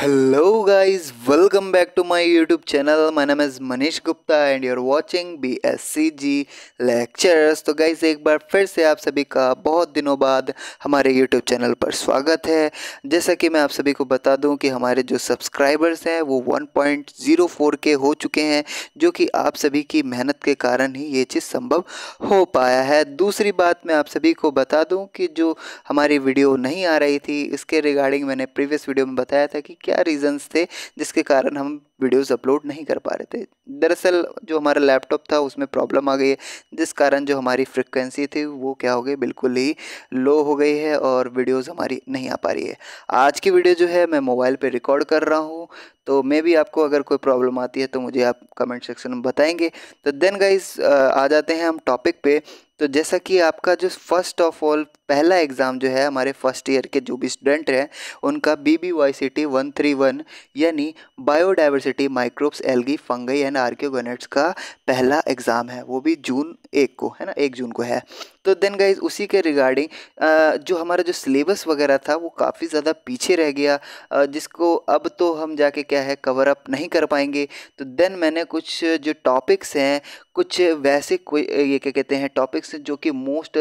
hello guys welcome back to my YouTube channel my name is Manish Gupta and you are watching BSCG lectures तो guys एक बार फिर से आप सभी का बहुत दिनों बाद हमारे यूट्यूब चैनल पर स्वागत है जैसा कि मैं आप सभी को बता दूं कि हमारे जो सब्सक्राइबर्स हैं वो 1.04 के हो चुके हैं जो कि आप सभी की मेहनत के कारण ही ये चीज़ संभव हो पाया है दूसरी बात मैं आप सभी को बता दूँ कि जो हमारी वीडियो नहीं आ रही थी इसके रिगार्डिंग मैंने प्रीवियस वीडियो में बताया था कि क्या रीज़न्स थे जिसके कारण हम वीडियोस अपलोड नहीं कर पा रहे थे दरअसल जो हमारा लैपटॉप था उसमें प्रॉब्लम आ गई है जिस कारण जो हमारी फ्रिक्वेंसी थी वो क्या हो गई बिल्कुल ही लो हो गई है और वीडियोस हमारी नहीं आ पा रही है आज की वीडियो जो है मैं मोबाइल पे रिकॉर्ड कर रहा हूँ तो मे भी आपको अगर कोई प्रॉब्लम आती है तो मुझे आप कमेंट सेक्शन में बताएंगे तो देन गाइज आ जाते हैं हम टॉपिक पे तो जैसा कि आपका जो फर्स्ट ऑफ ऑल पहला एग्ज़ाम जो है हमारे फर्स्ट ईयर के जो भी स्टूडेंट हैं उनका B B Y C T one three one यानी biodiversity diversity microbes algae fungi and archegoniates का पहला एग्ज़ाम है वो भी जून एक को है ना एक जून को है तो देन गाइज उसी के रिगार्डिंग जो हमारा जो सिलेबस वगैरह था वो काफ़ी ज़्यादा पीछे रह गया जिसको अब तो हम जाके क्या है कवर अप नहीं कर पाएंगे तो देन मैंने कुछ जो टॉपिक्स हैं कुछ वैसे कोई ये क्या कहते हैं टॉपिक्स जो कि मोस्ट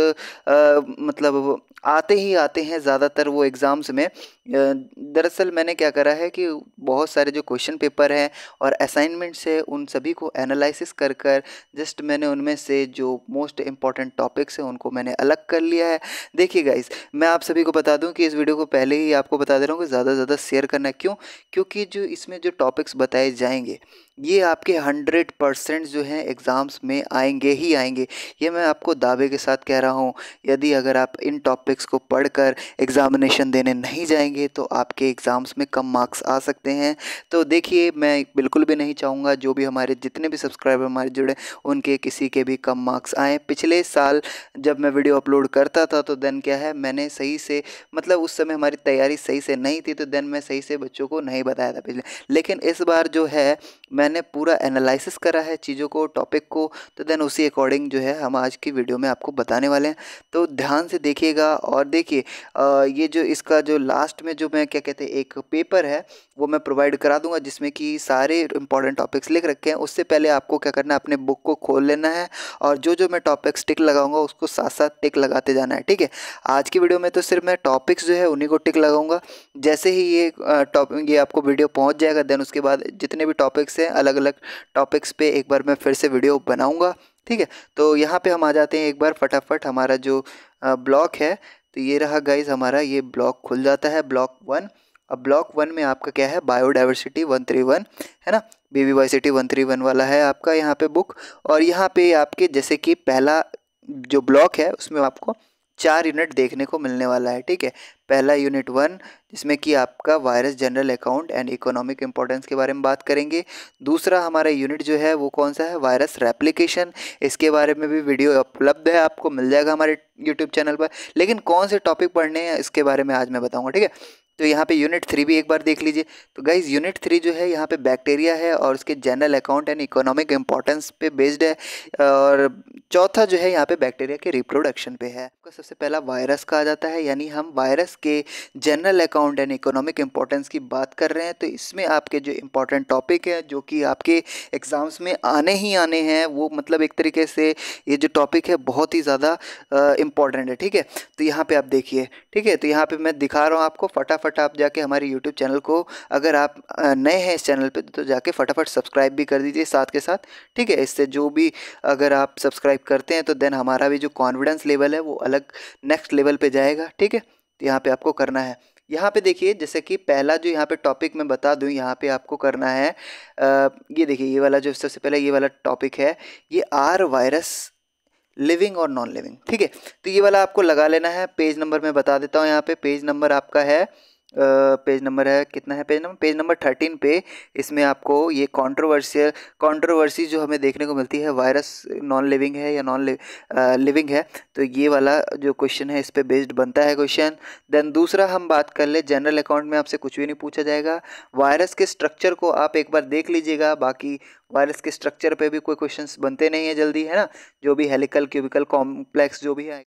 मतलब आते ही आते हैं ज़्यादातर वो एग्ज़ाम्स में दरअसल मैंने क्या करा है कि बहुत सारे जो क्वेश्चन पेपर हैं हैं और असाइनमेंट से उन सभी को एनालिसिस कर कर जस्ट मैंने उनमें से जो मोस्ट इंपॉर्टेंट टॉपिक्स हैं उनको मैंने अलग कर लिया है देखिए गाइस मैं आप सभी को बता दूं कि इस वीडियो को पहले ही आपको बता दे रहा हूँ कि ज़्यादा से ज़्यादा शेयर करना क्यों क्योंकि जो इसमें जो टॉपिक्स बताए जाएंगे ये आपके हंड्रेड परसेंट जो हैं एग्ज़ाम्स में आएंगे ही आएंगे ये मैं आपको दावे के साथ कह रहा हूँ यदि अगर आप इन टॉपिक्स को पढ़कर एग्ज़ामिनेशन देने नहीं जाएंगे तो आपके एग्ज़ाम्स में कम मार्क्स आ सकते हैं तो देखिए मैं बिल्कुल भी नहीं चाहूँगा जो भी हमारे जितने भी सब्सक्राइबर हमारे जुड़े उनके किसी के भी कम मार्क्स आएँ पिछले साल जब मैं वीडियो अपलोड करता था तो देन क्या है मैंने सही से मतलब उस समय हमारी तैयारी सही से नहीं थी तो देन मैं सही से बच्चों को नहीं बताया था पिछले लेकिन इस बार जो है मैं मैंने पूरा एनालिसिस करा है चीज़ों को टॉपिक को तो देन उसी अकॉर्डिंग जो है हम आज की वीडियो में आपको बताने वाले हैं तो ध्यान से देखिएगा और देखिए ये जो इसका जो लास्ट में जो मैं क्या कहते हैं एक पेपर है वो मैं प्रोवाइड करा दूंगा जिसमें कि सारे इंपॉर्टेंट टॉपिक्स लिख रखे हैं उससे पहले आपको क्या करना है अपने बुक को खोल लेना है और जो जो मैं टॉपिक्स टिक लगाऊंगा उसको साथ साथ टिक लगाते जाना है ठीक है आज की वीडियो में तो सिर्फ मैं टॉपिक्स जो है उन्हीं को टिक लगाऊंगा जैसे ही ये टॉपिक ये आपको वीडियो पहुँच जाएगा देन उसके बाद जितने भी टॉपिक्स हैं अलग अलग टॉपिक्स पे एक बार मैं फिर से वीडियो बनाऊंगा ठीक है तो यहाँ पे हम आ जाते हैं एक बार फटाफट हमारा जो ब्लॉक है तो ये रहा गाइज हमारा ये ब्लॉक खुल जाता है ब्लॉक वन अब ब्लॉक वन में आपका क्या है बायोडाइवर्सिटी वन थ्री वन है ना B V Y C T one three one वाला है आपका यहाँ पे बुक और यहाँ पे आपके जैसे कि पहला जो ब्लॉक है उसमें आपको चार यूनिट देखने को मिलने वाला है ठीक है पहला यूनिट वन जिसमें कि आपका virus general account and economic importance के बारे में बात करेंगे दूसरा हमारा यूनिट जो है वो कौन सा है वायरस रेप्लिकेशन इसके बारे में भी वीडियो उपलब्ध है आपको मिल जाएगा हमारे यूट्यूब चैनल पर लेकिन कौन से टॉपिक पढ़ने हैं इसके बारे में आज मैं बताऊँगा ठीक है तो यहाँ पे यूनिट थ्री भी एक बार देख लीजिए तो गाइज यूनिट थ्री जो है यहाँ पे बैक्टीरिया है और उसके general account and economic importance पे बेस्ड है और चौथा जो है यहाँ पे बैक्टीरिया के रिप्रोडक्शन पे है आपका सबसे पहला वायरस का आ जाता है यानी हम वायरस के general account and economic importance की बात कर रहे हैं तो इसमें आपके जो इम्पोर्टेंट टॉपिक है जो कि आपके एग्ज़ाम्स में आने ही आने हैं वो मतलब एक तरीके से ये जो टॉपिक है बहुत ही ज़्यादा इंपॉर्टेंट है ठीक है तो यहाँ पर आप देखिए ठीक है तो यहाँ पर मैं दिखा रहा हूँ आपको फटाफट फटाफट आप जाके हमारे यूट्यूब चैनल को अगर आप नए हैं इस चैनल पर तो जाके फटाफट सब्सक्राइब भी कर दीजिए साथ के साथ ठीक है इससे जो भी अगर आप सब्सक्राइब करते हैं तो देन हमारा भी जो कॉन्फिडेंस लेवल है वो अलग नेक्स्ट लेवल पर जाएगा ठीक है तो यहाँ पर आपको करना है यहाँ पे देखिए जैसे कि पहला जो यहाँ पे टॉपिक मैं बता दूँ यहाँ पे आपको करना है आ, ये देखिए ये वाला जो सबसे पहले ये वाला टॉपिक है ये आर वायरस लिविंग और नॉन लिविंग ठीक है तो ये वाला आपको लगा लेना है पेज नंबर मैं बता देता हूँ यहाँ पे पेज नंबर आपका है पेज नंबर है कितना है page number page number thirteen पे इसमें आपको ये कंट्रोवर्शियल कंट्रोवर्सी जो हमें देखने को मिलती है वायरस नॉन लिविंग है या नॉन लिविंग है तो ये वाला जो क्वेश्चन है इस पर बेस्ड बनता है क्वेश्चन देन दूसरा हम बात कर ले जनरल अकाउंट में आपसे कुछ भी नहीं पूछा जाएगा वायरस के स्ट्रक्चर को आप एक बार देख लीजिएगा बाकी वायरस के स्ट्रक्चर पर भी कोई क्वेश्चन बनते नहीं है जल्दी है ना जो भी हेलिकल क्यूबिकल कॉम्प्लेक्स जो भी है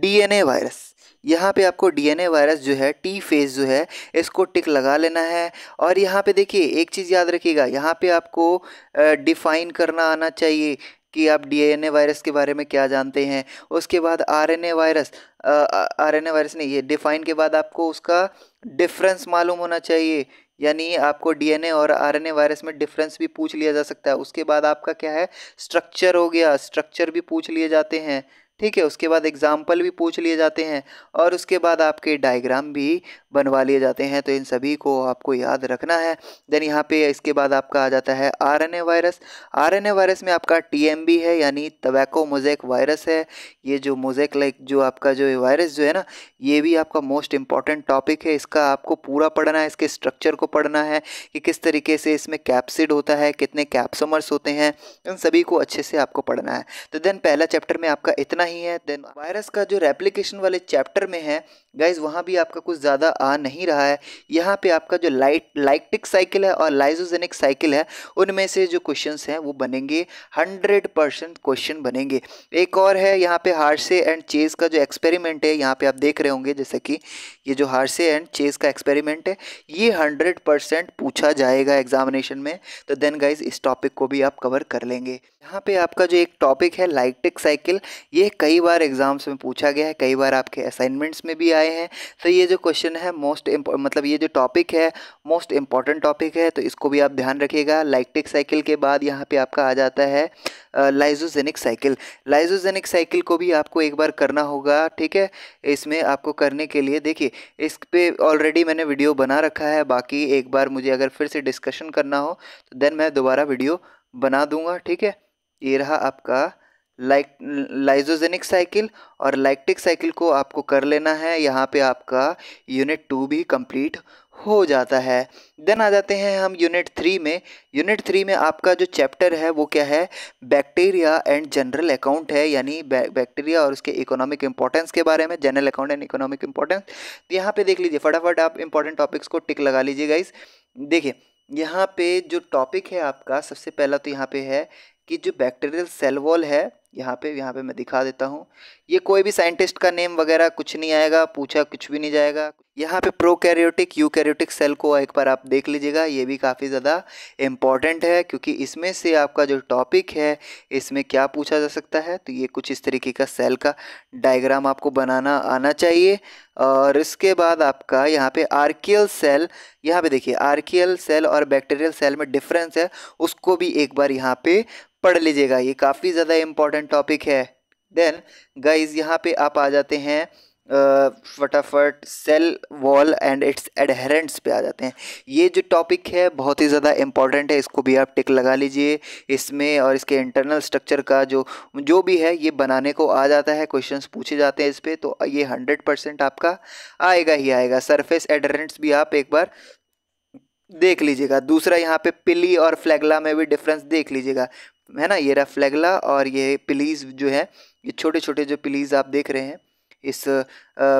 डीएनए वायरस यहाँ पे आपको डीएनए वायरस जो है टी फेज जो है इसको टिक लगा लेना है और यहाँ पे देखिए एक चीज़ याद रखिएगा यहाँ पे आपको डिफाइन करना आना चाहिए कि आप डीएनए वायरस के बारे में क्या जानते हैं उसके बाद आरएनए वायरस आरएनए वायरस नहीं ये डिफाइन के बाद आपको उसका डिफरेंस मालूम होना चाहिए यानी आपको डीएनए और आरएनए वायरस में डिफरेंस भी पूछ लिया जा सकता है उसके बाद आपका क्या है स्ट्रक्चर हो गया स्ट्रक्चर भी पूछ लिए जाते हैं ठीक है उसके बाद एग्जाम्पल भी पूछ लिए जाते हैं और उसके बाद आपके डायग्राम भी बनवा लिए जाते हैं तो इन सभी को आपको याद रखना है देन यहाँ पे इसके बाद आपका आ जाता है आरएनए वायरस आरएनए वायरस में आपका टीएमबी है यानी तबैको मोजेक वायरस है ये जो मोजेक लाइक जो आपका जो वायरस जो है ना ये भी आपका मोस्ट इंपॉर्टेंट टॉपिक है इसका आपको पूरा पढ़ना है इसके स्ट्रक्चर को पढ़ना है कि किस तरीके से इसमें कैप्सिड होता है कितने कैप्सोमर्स होते हैं इन सभी को अच्छे से आपको पढ़ना है तो देन पहला चैप्टर में आपका इतना ही है देन वायरस का जो रेप्लीकेशन वाले चैप्टर में है गाइज वहाँ भी आपका कुछ ज़्यादा आ नहीं रहा है यहाँ पे आपका जो लाइट लाइक्टिक साइकिल है और लाइजोजेनिक साइकिल है उनमें से जो क्वेश्चन हैं वो बनेंगे हंड्रेड परसेंट क्वेश्चन बनेंगे एक और है यहाँ पे हार्से एंड चेज का जो एक्सपेरिमेंट है यहाँ पे आप देख रहे होंगे जैसे कि ये जो हार्से एंड चेज का एक्सपेरिमेंट है ये हंड्रेड परसेंट पूछा जाएगा एग्जामिनेशन में तो देन गाइज इस टॉपिक को भी आप कवर कर लेंगे यहाँ पे आपका जो एक टॉपिक है लाइटिक साइकिल ये कई बार एग्ज़ाम्स में पूछा गया है कई बार आपके असाइनमेंट्स में भी आए हैं तो ये जो क्वेश्चन है मोस्ट मतलब ये जो टॉपिक है मोस्ट इम्पॉर्टेंट टॉपिक है तो इसको भी आप ध्यान रखिएगा लाइटिक साइकिल के बाद यहाँ पे आपका आ जाता है लाइजोजेनिक साइकिल लाइजोजेनिक साइकिल को भी आपको एक बार करना होगा ठीक है इसमें आपको करने के लिए देखिए इस पर ऑलरेडी मैंने वीडियो बना रखा है बाकी एक बार मुझे अगर फिर से डिस्कशन करना हो तो देन मैं दोबारा वीडियो बना दूंगा ठीक है ये रहा आपका लाइक लाइजोजेनिक साइकिल और लाइक्टिक साइकिल को आपको कर लेना है यहाँ पे आपका यूनिट टू भी कंप्लीट हो जाता है देन आ जाते हैं हम यूनिट थ्री में यूनिट थ्री में आपका जो चैप्टर है वो क्या है बैक्टीरिया एंड जनरल अकाउंट है यानी बैक्टीरिया और उसके इकोनॉमिक इंपॉर्टेंस के बारे में general account and economic importance तो यहाँ पर देख लीजिए फटाफट आप इंपॉर्टेंट टॉपिक्स को टिक लगा लीजिए गाइज देखिए यहाँ पे जो टॉपिक है आपका सबसे पहला तो यहाँ पे है कि जो बैक्टीरियल सेल वॉल है यहाँ पे यहाँ पे मैं दिखा देता हूँ ये कोई भी साइंटिस्ट का नेम वगैरह कुछ नहीं आएगा पूछा कुछ भी नहीं जाएगा यहाँ पे प्रोकैरियोटिक यूकैरियोटिक सेल को एक बार आप देख लीजिएगा ये भी काफ़ी ज़्यादा इम्पॉर्टेंट है क्योंकि इसमें से आपका जो टॉपिक है इसमें क्या पूछा जा सकता है तो ये कुछ इस तरीके का सेल का डायग्राम आपको बनाना आना चाहिए और इसके बाद आपका यहाँ पे आर्कियल सेल यहाँ पे देखिए आर्कियल सेल और बैक्टीरियल सेल में डिफरेंस है उसको भी एक बार यहाँ पे पढ़ लीजिएगा ये काफ़ी ज़्यादा इम्पॉर्टेंट टॉपिक है देन गाइज यहाँ पे आप आ जाते हैं फटाफट cell wall and its adherents पे आ जाते हैं ये जो टॉपिक है बहुत ही ज़्यादा इम्पॉर्टेंट है इसको भी आप टिक लगा लीजिए इसमें और इसके इंटरनल स्ट्रक्चर का जो जो भी है ये बनाने को आ जाता है क्वेश्चंस पूछे जाते हैं इस पर तो ये हंड्रेड परसेंट आपका आएगा ही आएगा सरफेस एडहेरेंट्स भी आप एक बार देख लीजिएगा दूसरा यहाँ पे पिली और फ्लैगला में भी डिफरेंस देख लीजिएगा है ना ये रहा फ्लैगला और ये पिलीज जो है ये छोटे छोटे जो पिलीज आप देख रहे हैं इस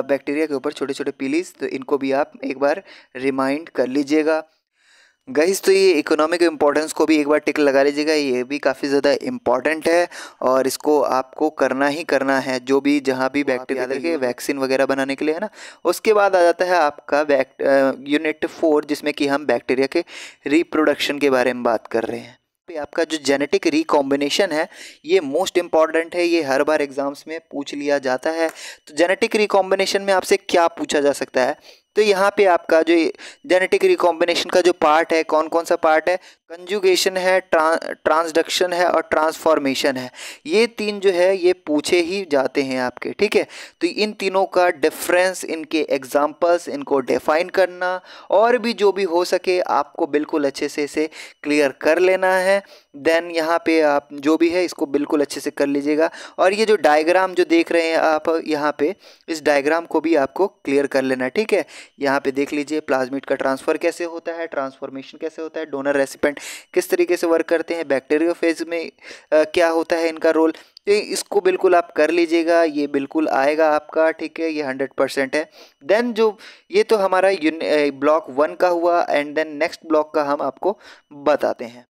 बैक्टीरिया के ऊपर छोटे छोटे पिलीज तो इनको भी आप एक बार रिमाइंड कर लीजिएगा गईस तो ये इकोनॉमिक इम्पोर्टेंस को भी एक बार टिक लगा लीजिएगा ये भी काफ़ी ज़्यादा इम्पॉर्टेंट है और इसको आपको करना ही करना है जो भी जहाँ भी बैक्टीरिया देखिए वैक्सीन वगैरह बनाने के लिए है ना उसके बाद आ जाता है आपका यूनिट फोर जिसमें कि हम बैक्टीरिया के रिप्रोडक्शन के बारे में बात कर रहे हैं पे आपका जो जेनेटिक रिकॉम्बिनेशन है ये मोस्ट इंपॉर्टेंट है ये हर बार एग्जाम्स में पूछ लिया जाता है तो जेनेटिक रिकॉम्बिनेशन में आपसे क्या पूछा जा सकता है तो यहाँ पे आपका जो जेनेटिक रिकॉम्बिनेशन का जो पार्ट है कौन कौन सा पार्ट है कंजुगेशन है ट्रांसडक्शन है और ट्रांसफॉर्मेशन है ये तीन जो है ये पूछे ही जाते हैं आपके ठीक है तो इन तीनों का डिफरेंस इनके एग्जांपल्स इनको डिफाइन करना और भी जो भी हो सके आपको बिल्कुल अच्छे से इसे क्लियर कर लेना है देन यहाँ पे आप जो भी है इसको बिल्कुल अच्छे से कर लीजिएगा और ये जो डायग्राम जो देख रहे हैं आप यहाँ पे इस डायग्राम को भी आपको क्लियर कर लेना है ठीक है यहाँ पे देख लीजिए प्लाज्मिट का ट्रांसफ़र कैसे होता है ट्रांसफॉर्मेशन कैसे होता है डोनर रेसिपेंट एंड किस तरीके से वर्क करते हैं फेज में आ, क्या होता है इनका रोल तो इसको बिल्कुल आप कर लीजिएगा ये बिल्कुल आएगा आपका ठीक है ये हंड्रेड परसेंट है देन जो ये तो हमारा ब्लॉक वन का हुआ एंड देन नेक्स्ट ब्लॉक का हम आपको बताते हैं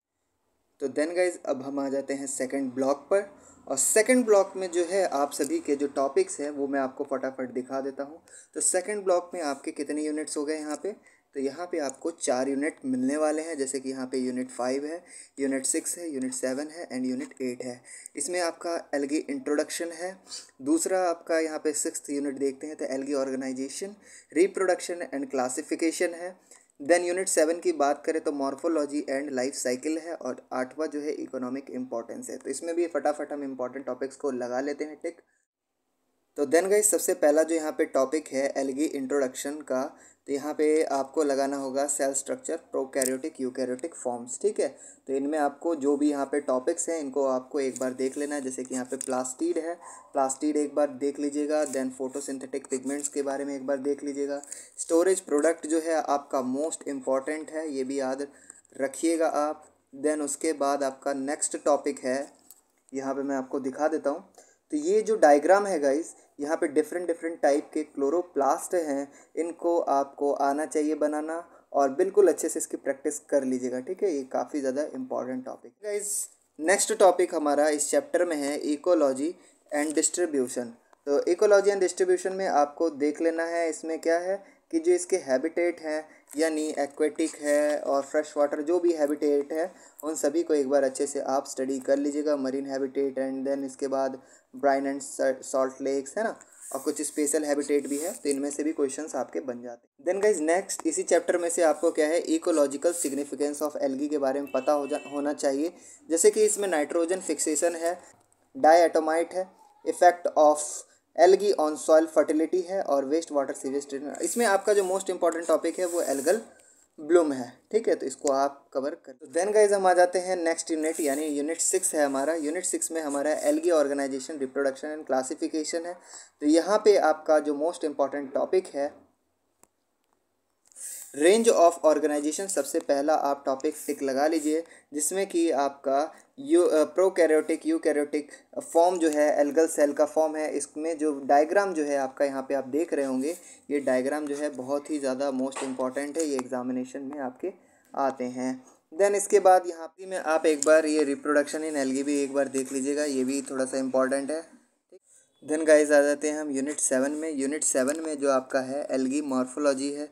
तो देन गाइज अब हम आ जाते हैं सेकेंड ब्लॉक पर और सेकंड ब्लॉक में जो है आप सभी के जो टॉपिक्स हैं वो मैं आपको फटाफट दिखा देता हूँ तो सेकंड ब्लॉक में आपके कितने यूनिट्स हो गए यहाँ पे तो यहाँ पे आपको चार यूनिट मिलने वाले हैं जैसे कि यहाँ पे यूनिट फाइव है यूनिट सिक्स है यूनिट सेवन है एंड यूनिट एट है इसमें आपका एलगी इंट्रोडक्शन है दूसरा आपका यहाँ पे सिक्स यूनिट देखते हैं तो algae organisation reproduction and classification है देन यूनिट सेवन की बात करें तो मॉर्फोलॉजी एंड लाइफ साइकिल है और आठवां जो है इकोनॉमिक इंपॉर्टेंस है तो इसमें भी फटाफट हम इंपॉर्टेंट टॉपिक्स को लगा लेते हैं टिक तो देन गई सबसे पहला जो यहाँ पे टॉपिक है एलगी इंट्रोडक्शन का तो यहाँ पे आपको लगाना होगा cell structure prokaryotic eukaryotic forms ठीक है तो इनमें आपको जो भी यहाँ पे टॉपिक्स हैं इनको आपको एक बार देख लेना है जैसे कि यहाँ पे प्लास्टिड है प्लास्टिड एक बार देख लीजिएगा देन फोटोसिंथेटिक पिगमेंट्स के बारे में एक बार देख लीजिएगा स्टोरेज प्रोडक्ट जो है आपका मोस्ट इम्पॉर्टेंट है ये भी याद रखिएगा आप देन उसके बाद आपका नेक्स्ट टॉपिक है यहाँ पर मैं आपको दिखा देता हूँ तो ये जो डायग्राम है गाइस यहाँ पे डिफरेंट डिफरेंट टाइप के क्लोरोप्लास्ट हैं इनको आपको आना चाहिए बनाना और बिल्कुल अच्छे से इसकी प्रैक्टिस कर लीजिएगा ठीक है ये काफ़ी ज़्यादा important topic guys next topic हमारा इस चैप्टर में है इकोलॉजी एंड डिस्ट्रीब्यूशन तो इकोलॉजी एंड डिस्ट्रीब्यूशन में आपको देख लेना है इसमें क्या है कि जो इसके हैबिटेट हैं यानी एक्वेटिक है और फ्रेश वाटर जो भी हैबिटेट है उन सभी को एक बार अच्छे से आप स्टडी कर लीजिएगा मरीन हैबिटेट एंड देन इसके बाद ब्राइन एंड सॉल्ट लेक्स है ना और कुछ स्पेशल हैबिटेट भी है तो इनमें से भी क्वेश्चंस आपके बन जाते हैं देन गाइज नेक्स्ट इसी चैप्टर में से आपको क्या है इकोलॉजिकल सिग्निफिकेंस ऑफ एलगी के बारे में पता हो जा होना चाहिए जैसे कि इसमें नाइट्रोजन फिक्सेशन है डाई है effect of algae on soil fertility है और वेस्ट वाटर सीवेज ट्रीटमेंट इसमें आपका जो मोस्ट इंपॉर्टेंट टॉपिक है वो एलगल ब्लूम है ठीक है तो इसको आप कवर कर देन तो गाइज हम आ जाते हैं नेक्स्ट यूनिट यानी यूनिट सिक्स है हमारा यूनिट सिक्स में हमारा algae organisation reproduction and classification है तो यहाँ पे आपका जो मोस्ट इम्पॉर्टेंट टॉपिक है रेंज ऑफ ऑर्गेनाइजेशन सबसे पहला आप टॉपिक सिक लगा लीजिए जिसमें कि आपका यू प्रोकैरियोटिक यूकैरियोटिक फॉर्म जो है एल्गल सेल का फॉर्म है इसमें जो डायग्राम जो है आपका यहाँ पे आप देख रहे होंगे ये डायग्राम जो है बहुत ही ज़्यादा मोस्ट इम्पॉर्टेंट है ये एग्जामिनेशन में आपके आते हैं देन इसके बाद यहाँ पे में आप एक बार ये रिप्रोडक्शन इन एलगी भी एक बार देख लीजिएगा ये भी थोड़ा सा इम्पॉर्टेंट है देन गाइज आ जाते हैं हम यूनिट सेवन में यूनिट सेवन में जो आपका है एलगी मॉर्फोलॉजी है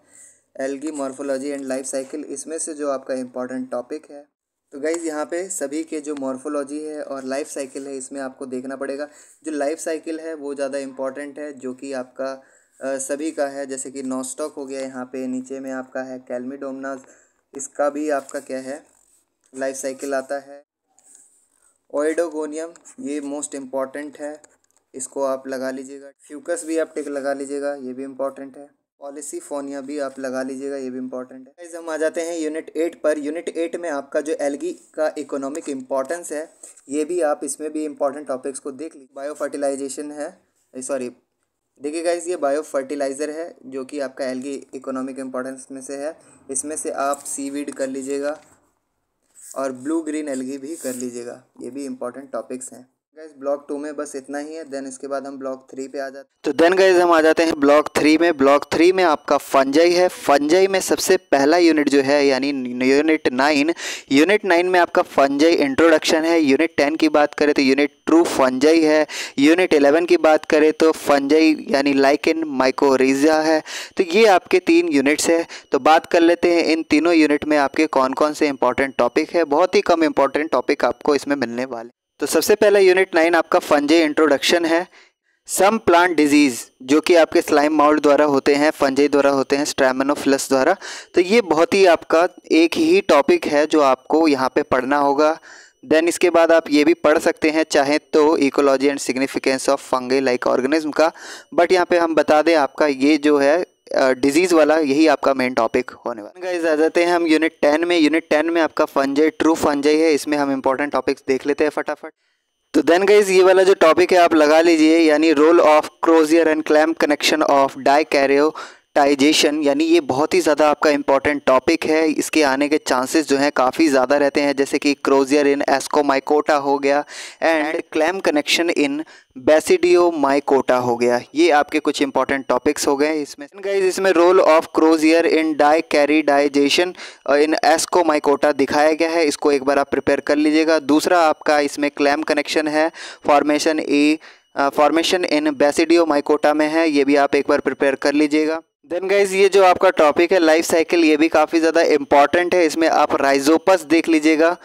algae morphology and life cycle इसमें से जो आपका इम्पॉर्टेंट टॉपिक है तो गाइज़ यहाँ पे सभी के जो मॉर्फोलॉजी है और लाइफ साइकिल है इसमें आपको देखना पड़ेगा जो लाइफ साइकिल है वो ज़्यादा इम्पॉर्टेंट है जो कि आपका आ, सभी का है जैसे कि नॉस्टॉक हो गया यहाँ पे नीचे में आपका है कैलमिडोमनाज इसका भी आपका क्या है लाइफ साइकिल आता है ओइडोगोनियम ये मोस्ट इम्पॉर्टेंट है इसको आप लगा लीजिएगा फ्यूकस भी आप टिक लगा लीजिएगा ये भी इम्पॉर्टेंट है पॉलिसीफोनिया भी आप लगा लीजिएगा ये भी इम्पॉर्टेंट है हम आ जाते हैं यूनिट एट पर यूनिट एट में आपका जो एलगी का इकोनॉमिक इम्पॉर्टेंस है ये भी आप इसमें भी इम्पॉर्टेंट टॉपिक्स को देख लीजिए बायो फर्टिलाइजेशन है सॉरी देखिए गाइज ये बायो फर्टिलाइज़र है जो कि आपका एलगी इकोनॉमिक इम्पॉर्टेंस में से है इसमें से आप सीवीड कर लीजिएगा और ब्लू ग्रीन एलगी भी कर लीजिएगा ये भी इम्पॉर्टेंट टॉपिक्स हैं गैस ब्लॉक टू में बस इतना ही है देन इसके बाद हम ब्लॉक थ्री पे आ जाते हैं तो देन गैस हम आ जाते हैं ब्लॉक थ्री में ब्लॉक थ्री में आपका फंजई है फंजई में सबसे पहला यूनिट जो है यानी यूनिट नाइन यूनिट नाइन में आपका फंजई इंट्रोडक्शन है यूनिट टेन की बात करें तो यूनिट ट्रू फंजई है यूनिट इलेवन की बात करें तो फंजई यानी इन माइकोरिजा है तो ये आपके तीन यूनिट्स है तो बात कर लेते हैं इन तीनों यूनिट में आपके कौन कौन से इंपॉर्टेंट टॉपिक है बहुत ही कम इंपॉर्टेंट टॉपिक आपको इसमें मिलने वाले तो सबसे पहला यूनिट नाइन आपका फंजे इंट्रोडक्शन है सम प्लांट डिजीज़ जो कि आपके स्लाइम माउल्ड द्वारा होते हैं फंजे द्वारा होते हैं स्ट्रैमनोफ्लस द्वारा तो ये बहुत ही आपका एक ही टॉपिक है जो आपको यहाँ पे पढ़ना होगा देन इसके बाद आप ये भी पढ़ सकते हैं चाहे तो ecology and significance of fungi like organism का बट यहाँ पे हम बता दें आपका ये जो है डिजीज़ वाला यही आपका मेन टॉपिक होने वाला गाइज आ जाते हैं हम यूनिट टेन में यूनिट टेन में आपका फंजय ट्रू फंजय है इसमें हम इंपॉर्टेंट टॉपिक्स देख लेते हैं फटाफट तो देन गाइज ये वाला जो टॉपिक है आप लगा लीजिए यानी role of crozier and clamp connection of dikaryotisation यानी ये बहुत ही ज़्यादा आपका इंपॉर्टेंट टॉपिक है इसके आने के चांसेस जो हैं काफ़ी ज़्यादा रहते हैं जैसे कि क्रोजियर इन एस्कोमाइकोटा हो गया and clamp connection in Basidiomycota हो गया ये आपके कुछ इंपॉर्टेंट टॉपिक्स हो गए इसमें गाइज इसमें role of crozier in dikaryotisation in Ascomycota दिखाया गया है इसको एक बार आप प्रिपेयर कर लीजिएगा दूसरा आपका इसमें क्लैम कनेक्शन है formation a formation in Basidiomycota में है ये भी आप एक बार प्रिपेयर कर लीजिएगा देन गाइज ये जो आपका टॉपिक है लाइफ साइकिल ये भी काफ़ी ज़्यादा इंपॉर्टेंट है इसमें आप राइजोपस देख लीजिएगा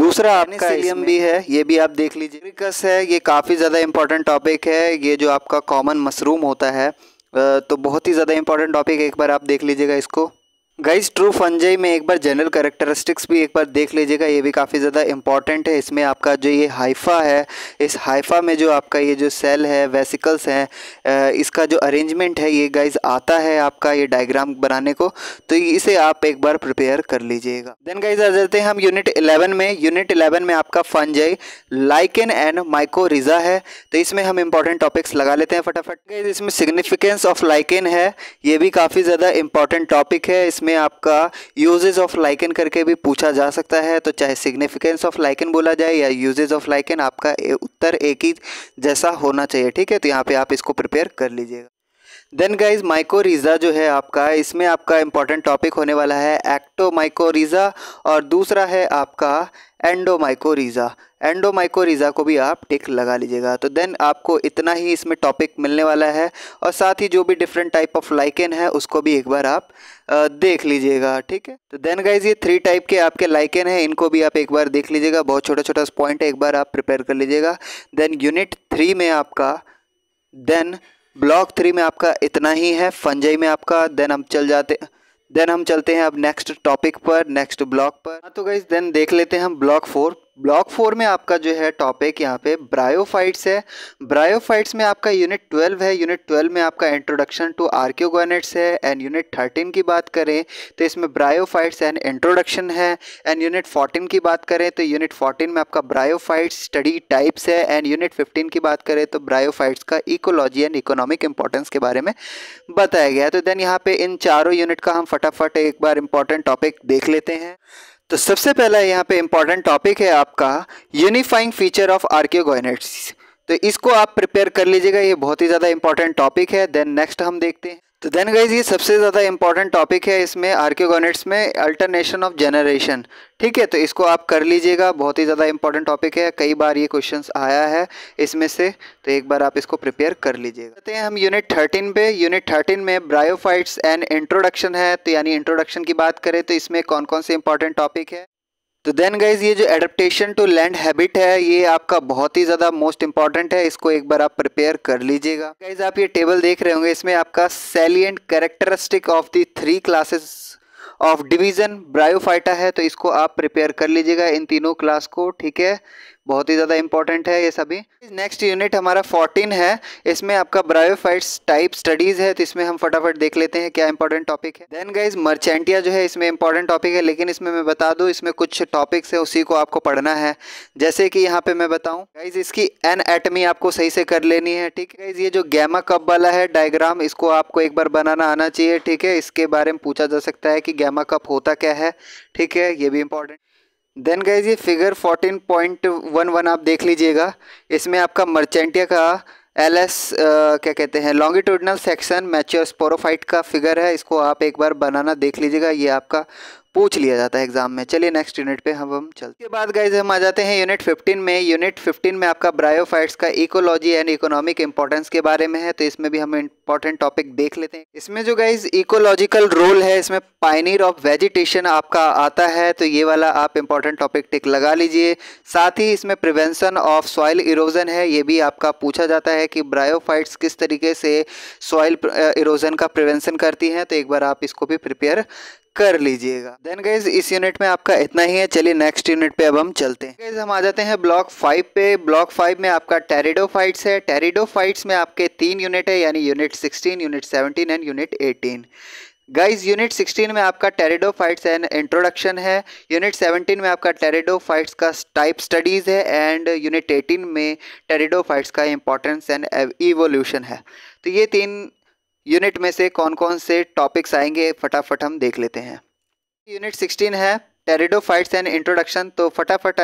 दूसरा आपका एलियम भी है ये भी आप देख लीजिए रिकस है ये काफ़ी ज़्यादा इंपॉर्टेंट टॉपिक है ये जो आपका कॉमन मशरूम होता है तो बहुत ही ज़्यादा इंपॉर्टेंट टॉपिक एक बार आप देख लीजिएगा इसको गाइस ट्रू फंजाई में एक बार जनरल करेक्टरिस्टिक्स भी एक बार देख लीजिएगा ये भी काफ़ी ज़्यादा इंपॉर्टेंट है इसमें आपका जो ये हाइफा है इस हाइफा में जो आपका ये जो सेल है वेसिकल्स हैं इसका जो अरेंजमेंट है ये गाइस आता है आपका ये डायग्राम बनाने को तो इसे आप एक बार प्रिपेयर कर लीजिएगा देन गाइज आ जाते हैं हम यूनिट इलेवन में यूनिट इलेवन में आपका फंजई लाइकन एंड माइकोरिजा है तो इसमें हम इम्पॉर्टेंट टॉपिक्स लगा लेते हैं फटाफट गाइज इसमें सिग्निफिकेंस ऑफ लाइकन है ये भी काफ़ी ज़्यादा इंपॉर्टेंट टॉपिक है इसमें में आपका यूजेज ऑफ लाइकन करके भी पूछा जा सकता है तो चाहे सिग्निफिकेंस ऑफ लाइकन बोला जाए या यूजेज ऑफ लाइकन आपका उत्तर एक ही जैसा होना चाहिए ठीक है तो यहाँ पे आप इसको प्रिपेयर कर लीजिएगा देन गाइज माइकोरीज़ा जो है आपका इसमें आपका इंपॉर्टेंट टॉपिक होने वाला है एक्टोमाइकोरीज़ा और दूसरा है आपका एंडो एंडो माइकोरीज़ा को भी आप टिक लगा लीजिएगा तो देन आपको इतना ही इसमें टॉपिक मिलने वाला है और साथ ही जो भी डिफरेंट टाइप ऑफ लाइकेन है उसको भी एक बार आप देख लीजिएगा ठीक है तो देन गाइज ये थ्री टाइप के आपके लाइकेन है इनको भी आप एक बार देख लीजिएगा बहुत छोटा छोटा पॉइंट है एक बार आप प्रिपेयर कर लीजिएगा देन यूनिट थ्री में आपका देन ब्लॉक थ्री में आपका इतना ही है फंजई में आपका देन हम चल जाते देन हम चलते हैं अब नेक्स्ट टॉपिक पर नेक्स्ट ब्लॉक पर हाँ तो गई देन देख लेते हैं हम ब्लॉक फोर ब्लॉक फोर में आपका जो है टॉपिक यहाँ पे ब्रायोफाइट्स है ब्रायोफाइट्स में आपका यूनिट ट्वेल्व है यूनिट ट्वेल्व में आपका इंट्रोडक्शन टू आर्क्योगनेट्स है एंड यूनिट थर्टीन की बात करें तो इसमें ब्रायोफाइट्स एंड इंट्रोडक्शन है एंड यूनिट फोर्टीन की बात करें तो यूनिट फोर्टीन में आपका ब्रायोफाइट्स स्टडी टाइप्स है एंड यूनिट फिफ्टीन की बात करें तो ब्रायोफाइट्स का इकोलॉजी एंड इकोनॉमिक इंपॉर्टेंस के बारे में बताया गया तो देन यहाँ पे इन चारों यूनिट का हम फटाफट एक बार इंपॉर्टेंट टॉपिक देख लेते हैं तो सबसे पहला यहाँ पे इम्पॉर्टेंट टॉपिक है आपका यूनिफाइंग फीचर ऑफ आर्क्योगोनेट्स तो इसको आप प्रिपेयर कर लीजिएगा ये बहुत ही ज़्यादा इंपॉर्टेंट टॉपिक है देन नेक्स्ट हम देखते हैं तो देन गाइज ये सबसे ज़्यादा इंपॉर्टेंट टॉपिक है इसमें आर्क्योगोनेट्स में अल्टरनेशन ऑफ जनरेशन ठीक है तो इसको आप कर लीजिएगा बहुत ही ज़्यादा इंपॉर्टेंट टॉपिक है कई बार ये क्वेश्चन आया है इसमें से तो एक बार आप इसको प्रिपेयर कर लीजिएगा कहते हैं हम यूनिट थर्टीन पे यूनिट थर्टीन में ब्रायोफाइट्स एंड इंट्रोडक्शन है तो यानी इंट्रोडक्शन की बात करें तो इसमें कौन कौन से इंपॉर्टेंट टॉपिक है तो देन गाइज ये जो एडेप्टेशन टू लैंड हैबिट है ये आपका बहुत ही ज़्यादा मोस्ट इंपॉर्टेंट है इसको एक बार आप प्रिपेयर कर लीजिएगा गाइज आप ये टेबल देख रहे होंगे इसमें आपका salient characteristic of the three classes of division Bryophyta है तो इसको आप प्रिपेयर कर लीजिएगा इन तीनों क्लास को ठीक है बहुत ही ज़्यादा इंपॉर्टेंट है ये सभी नेक्स्ट यूनिट हमारा 14 है इसमें आपका ब्रायोफाइट्स टाइप स्टडीज़ है तो इसमें हम फटाफट देख लेते हैं क्या इंपॉर्टेंट टॉपिक है देन गाइज मर्चेंटिया जो है इसमें इंपॉर्टेंट टॉपिक है लेकिन इसमें मैं बता दूँ इसमें कुछ टॉपिक्स है उसी को आपको पढ़ना है जैसे कि यहाँ पे मैं बताऊँ गाइज इसकी एन एटमी आपको सही से कर लेनी है ठीक है गाइज ये जो गैमा कप वाला है डायग्राम इसको आपको एक बार बनाना आना चाहिए ठीक है इसके बारे में पूछा जा सकता है कि गैमा कप होता क्या है ठीक है ये भी इंपॉर्टेंट देन गए ये फिगर 14.11 आप देख लीजिएगा इसमें आपका मर्चेंटिया का एल एस क्या कहते हैं लॉन्गिट्यूडनल सेक्शन मैच्योर स्पोरोफाइट का फिगर है इसको आप एक बार बनाना देख लीजिएगा ये आपका पूछ लिया जाता है एग्जाम में चलिए नेक्स्ट यूनिट पे हम हम चलते के बाद गाइज हम आ जाते हैं यूनिट 15 में यूनिट 15 में आपका ब्रायोफाइट्स का इकोलॉजी एंड इकोनॉमिक इंपॉर्टेंस के बारे में है तो इसमें भी हम इंपॉर्टेंट टॉपिक देख लेते हैं इसमें जो गाइज इकोलॉजिकल रोल है इसमें पाइनियर ऑफ वेजिटेशन आपका आता है तो ये वाला आप इंपॉर्टेंट टॉपिक टिक लगा लीजिए साथ ही इसमें प्रिवेंशन ऑफ सॉइल इरोजन है ये भी आपका पूछा जाता है कि ब्रायोफाइट्स किस तरीके से सॉइल इरोजन का प्रिवेंशन करती हैं तो एक बार आप इसको भी प्रिपेयर कर लीजिएगा देन गाइज इस यूनिट में आपका इतना ही है चलिए नेक्स्ट यूनिट पे अब हम चलते हैं गाइज हम आ जाते हैं ब्लॉक फाइव पे ब्लॉक फाइव में आपका फाइट्स है फाइट्स में आपके तीन यूनिट है यानी unit sixteen unit seventeen and unit eighteen guys unit 16 में आपका टेरिडो फाइट्स एंड इंट्रोडक्शन है यूनिट 17 में आपका टेरिडो फाइट्स का टाइप स्टडीज़ है एंड यूनिट 18 में टेरिडो फाइट्स का इंपॉर्टेंस एंड इवोल्यूशन है तो ये तीन यूनिट में से कौन कौन से टॉपिक्स आएंगे फटाफट हम देख लेते हैं यूनिट सिक्सटीन है टेरिडोफाइट्स एंड इंट्रोडक्शन तो फटाफट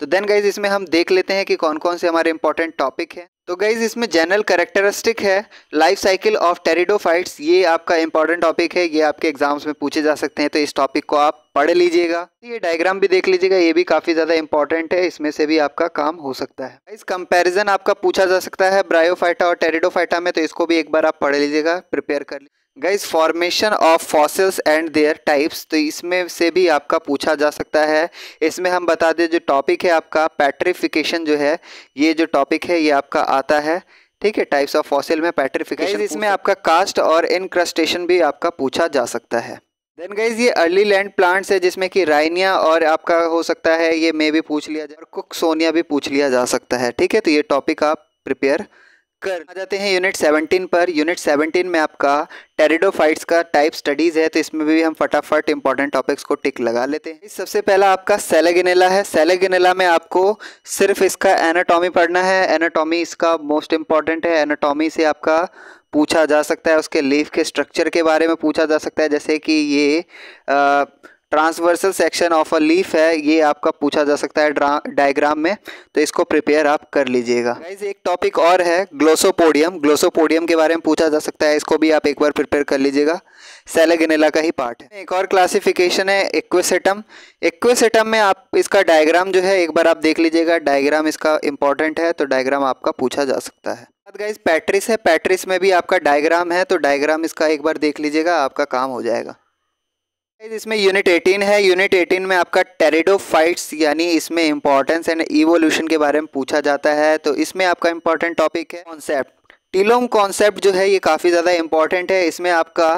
तो देन गाइज इसमें हम देख लेते हैं कि कौन कौन से हमारे इंपॉर्टेंट टॉपिक हैं तो गाइज इसमें जनरल करेक्टरिस्टिक है लाइफ साइकिल ऑफ टेरिडोफाइट्स ये आपका इंपॉर्टेंट टॉपिक है ये आपके एग्जाम्स में पूछे जा सकते हैं तो इस टॉपिक को आप पढ़ लीजिएगा ये डायग्राम भी देख लीजिएगा ये भी काफ़ी ज़्यादा इंपॉर्टेंट है इसमें से भी आपका काम हो सकता है इस कंपेरिजन आपका पूछा जा सकता है ब्रायोफाइटा और टेरिडोफाइटा में तो इसको भी एक बार आप पढ़ लीजिएगा प्रिपेयर कर लीजिए guys formation of fossils and their types तो इसमें से भी आपका पूछा जा सकता है इसमें हम बता दें जो टॉपिक है आपका पैट्रिफिकेशन जो है ये जो टॉपिक है ये आपका आता है ठीक है टाइप्स ऑफ फॉसिल में पैट्रिफिकेशन इसमें आपका कास्ट और इनक्रस्टेशन भी आपका पूछा जा सकता है देन गाइज ये अर्ली लैंड प्लांट्स है जिसमें कि राइनिया और आपका हो सकता है ये मे भी पूछ लिया जाए और कुक सोनिया भी पूछ लिया जा सकता है ठीक है तो ये टॉपिक आप प्रिपेयर कर आ जाते हैं यूनिट 17 पर यूनिट 17 में आपका टेरिडोफाइट्स का टाइप स्टडीज़ है तो इसमें भी हम फटाफट इंपॉर्टेंट टॉपिक्स को टिक लगा लेते हैं सबसे पहला आपका सेलेगिनेला है सेलेगिनेला में आपको सिर्फ इसका एनाटॉमी पढ़ना है एनाटॉमी इसका मोस्ट इंपॉर्टेंट है एनाटॉमी से आपका पूछा जा सकता है उसके लीफ के स्ट्रक्चर के बारे में पूछा जा सकता है जैसे कि ये आ, transversal section of a leaf है ये आपका पूछा जा सकता है डायग्राम में तो इसको प्रिपेयर आप कर लीजिएगा गाइज एक टॉपिक और है ग्लोसोपोडियम ग्लोसोपोडियम के बारे में पूछा जा सकता है इसको भी आप एक बार प्रिपेयर कर लीजिएगा सेलेगनेला का ही पार्ट है एक और क्लासिफिकेशन है एक्वेसेटम एक्वेसेटम में आप इसका डायग्राम जो है एक बार आप देख लीजिएगा डायग्राम इसका इंपॉर्टेंट है तो डायग्राम आपका पूछा जा सकता है गाइज पैट्रिस है पैट्रिस में भी आपका डायग्राम है तो डायग्राम इसका एक बार देख लीजिएगा आपका काम हो जाएगा इसमें यूनिट 18 है यूनिट 18 में आपका टेरिडो फाइट्स यानी इसमें इंपॉर्टेंस एंड इवोल्यूशन के बारे में पूछा जाता है तो इसमें आपका इंपॉर्टेंट टॉपिक है कॉन्सेप्ट टीलोम कॉन्सेप्ट जो है ये काफ़ी ज़्यादा इंपॉर्टेंट है इसमें आपका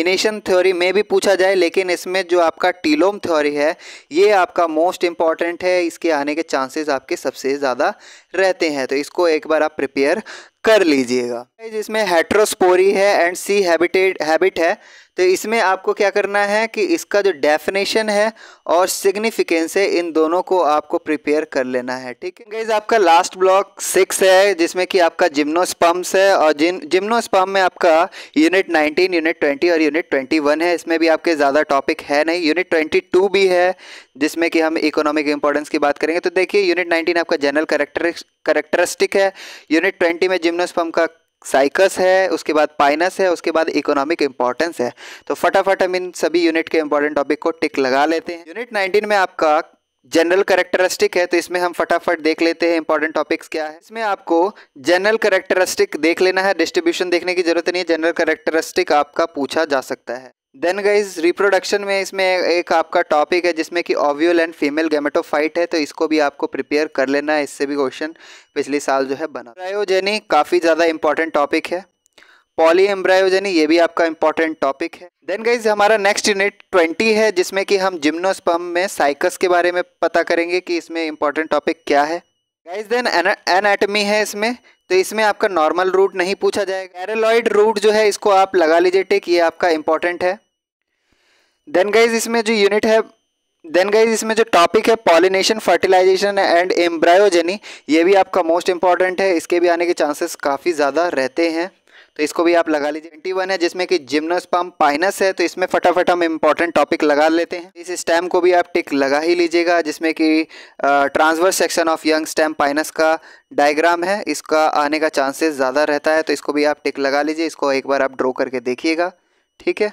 इनिशन थ्योरी में भी पूछा जाए लेकिन इसमें जो आपका टीलोम थ्योरी है ये आपका मोस्ट इंपॉर्टेंट है इसके आने के चांसेस आपके सबसे ज़्यादा रहते हैं तो इसको एक बार आप प्रिपेयर कर लीजिएगा जिसमें हेट्रोस्पोरी है एंड सी हैबिटेड हैबिट है तो इसमें आपको क्या करना है कि इसका जो डेफिनेशन है और सिग्निफिकेंस है इन दोनों को आपको प्रिपेयर कर लेना है ठीक है गाइज आपका लास्ट ब्लॉक सिक्स है जिसमें कि आपका जिम्नोस्पम्स है और जिन जिम्नोस्पम में आपका यूनिट नाइनटीन यूनिट ट्वेंटी और यूनिट ट्वेंटी वन है इसमें भी आपके ज़्यादा टॉपिक है नहीं यूनिट ट्वेंटी टू भी है जिसमें कि हम इकोनॉमिक इंपॉर्टेंस की बात करेंगे तो देखिए यूनिट नाइनटीन आपका जनरल करेक्टर करेक्टरिस्टिक है यूनिट ट्वेंटी में जिम्नोस्पम का साइकस है उसके बाद पाइनस है उसके बाद इकोनॉमिक इंपॉर्टेंस है तो फटाफट हम इन सभी यूनिट के इंपॉर्टेंट टॉपिक को टिक लगा लेते हैं यूनिट नाइनटीन में आपका जनरल करेक्टरिस्टिक है तो इसमें हम फटाफट देख लेते हैं इंपॉर्टेंट टॉपिक्स क्या है इसमें आपको जनरल करेक्टरिस्टिक देख लेना है डिस्ट्रीब्यूशन देखने की जरूरत नहीं है जनरल करेक्टरिस्टिक आपका पूछा जा सकता है देन गाइज रिप्रोडक्शन में इसमें एक आपका टॉपिक है जिसमें कि ओव्यूल एंड फीमेल गेमेटोफाइट है तो इसको भी आपको प्रिपेयर कर लेना है इससे भी क्वेश्चन पिछले साल जो है बना एम्ब्रायोजेनी काफ़ी ज़्यादा इंपॉर्टेंट टॉपिक है पॉली एम्ब्रायोजेनी ये भी आपका इंपॉर्टेंट टॉपिक है देन गाइज हमारा नेक्स्ट यूनिट ट्वेंटी है जिसमें कि हम जिम्नोस्पम में साइकस के बारे में पता करेंगे कि इसमें इंपॉर्टेंट टॉपिक क्या है गाइज देन एनाटमी है इसमें तो इसमें आपका नॉर्मल रूट नहीं पूछा जाएगा एरेलॉइड रूट जो है इसको आप लगा लीजिए टिक ये आपका इंपॉर्टेंट है देन गाइज इसमें जो यूनिट है देन गाइज इसमें जो टॉपिक है पॉलिनेशन फर्टिलाइजेशन एंड एम्ब्रायोजेनी ये भी आपका मोस्ट इंपॉर्टेंट है इसके भी आने के चांसेस काफ़ी ज़्यादा रहते हैं तो इसको भी आप लगा लीजिए ट्वेंटी वन है जिसमें कि जिम्नोस्पाम पाइनस है तो इसमें फटाफट हम इम्पॉर्टेंट टॉपिक लगा लेते हैं इस स्टैम को भी आप टिक लगा ही लीजिएगा जिसमें कि transverse section of young stem Pinus का डायग्राम है इसका आने का चांसेस ज़्यादा रहता है तो इसको भी आप टिक लगा लीजिए इसको एक बार आप ड्रॉ करके देखिएगा ठीक है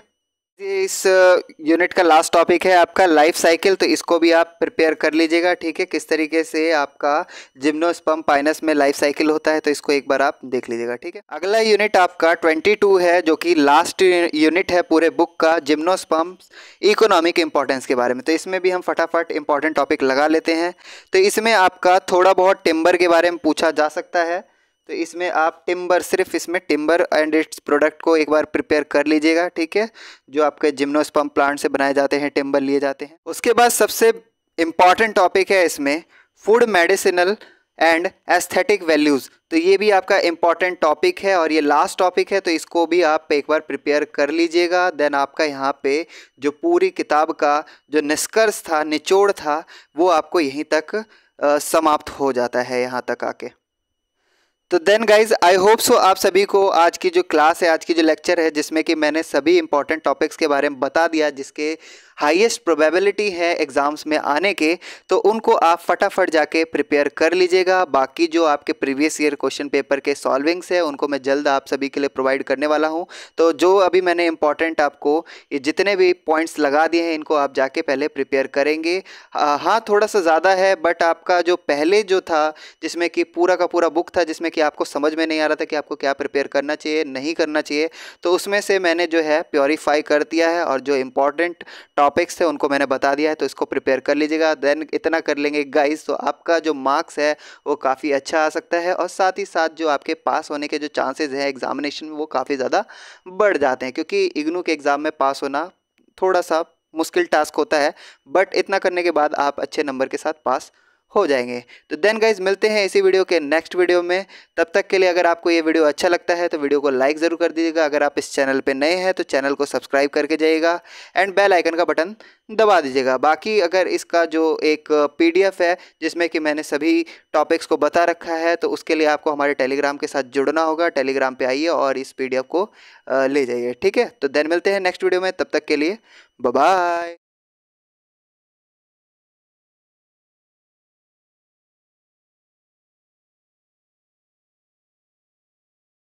इस यूनिट का लास्ट टॉपिक है आपका लाइफ साइकिल तो इसको भी आप प्रिपेयर कर लीजिएगा ठीक है किस तरीके से आपका जिम्नोस्पम पाइनस में लाइफ साइकिल होता है तो इसको एक बार आप देख लीजिएगा ठीक है अगला यूनिट आपका 22 है जो कि लास्ट यूनिट है पूरे बुक का जिम्नोस्पम इकोनॉमिक इंपॉर्टेंस के बारे में तो इसमें भी हम फटाफट इंपॉर्टेंट टॉपिक लगा लेते हैं तो इसमें आपका थोड़ा बहुत टिम्बर के बारे में पूछा जा सकता है तो इसमें आप टिम्बर सिर्फ इसमें टिम्बर एंड इट्स प्रोडक्ट को एक बार प्रिपेयर कर लीजिएगा ठीक है जो आपके जिम्नोस्पम प्लांट से बनाए जाते हैं टिम्बर लिए जाते हैं उसके बाद सबसे इम्पॉर्टेंट टॉपिक है इसमें food medicinal and aesthetic values तो ये भी आपका इम्पॉर्टेंट टॉपिक है और ये लास्ट टॉपिक है तो इसको भी आप एक बार प्रिपेयर कर लीजिएगा देन आपका यहाँ पे जो पूरी किताब का जो निष्कर्ष था निचोड़ था वो आपको यहीं तक आ, समाप्त हो जाता है यहाँ तक आके तो then guys I hope so आप सभी को आज की जो क्लास है आज की जो लेक्चर है जिसमें कि मैंने सभी इंपॉर्टेंट टॉपिक्स के बारे में बता दिया जिसके हाईएस्ट प्रोबेबिलिटी है एग्ज़ाम्स में आने के तो उनको आप फटाफट जाके प्रिपेयर कर लीजिएगा बाकी जो आपके प्रीवियस ईयर क्वेश्चन पेपर के सॉल्विंग्स हैं उनको मैं जल्द आप सभी के लिए प्रोवाइड करने वाला हूँ तो जो अभी मैंने इंपॉर्टेंट आपको ये जितने भी पॉइंट्स लगा दिए हैं इनको आप जाके पहले प्रिपेयर करेंगे हाँ थोड़ा सा ज़्यादा है बट आपका जो पहले जो था जिसमें कि पूरा का पूरा बुक था जिसमें कि आपको समझ में नहीं आ रहा था कि आपको क्या प्रिपेयर करना चाहिए नहीं करना चाहिए तो उसमें से मैंने जो है प्योरीफाई कर दिया है और जो इंपॉर्टेंट टॉपिक्स थे उनको मैंने बता दिया है तो इसको प्रिपेयर कर लीजिएगा देन इतना कर लेंगे गाइज तो आपका जो मार्क्स है वो काफ़ी अच्छा आ सकता है और साथ ही साथ जो आपके पास होने के जो चांसेज़ हैं एग्जामिनेशन में वो काफ़ी ज़्यादा बढ़ जाते हैं क्योंकि इग्नू के एग्ज़ाम में पास होना थोड़ा सा मुश्किल टास्क होता है बट इतना करने के बाद आप अच्छे नंबर के साथ पास हो जाएंगे तो देन गाइज मिलते हैं इसी वीडियो के नेक्स्ट वीडियो में तब तक के लिए अगर आपको ये वीडियो अच्छा लगता है तो वीडियो को लाइक ज़रूर कर दीजिएगा अगर आप इस चैनल पे नए हैं तो चैनल को सब्सक्राइब करके जाइएगा एंड बेल आइकन का बटन दबा दीजिएगा बाकी अगर इसका जो एक पीडीएफ है जिसमें कि मैंने सभी टॉपिक्स को बता रखा है तो उसके लिए आपको हमारे टेलीग्राम के साथ जुड़ना होगा टेलीग्राम पर आइए और इस पी को ले जाइए ठीक है तो देन मिलते हैं नेक्स्ट वीडियो में तब तक के लिए बाय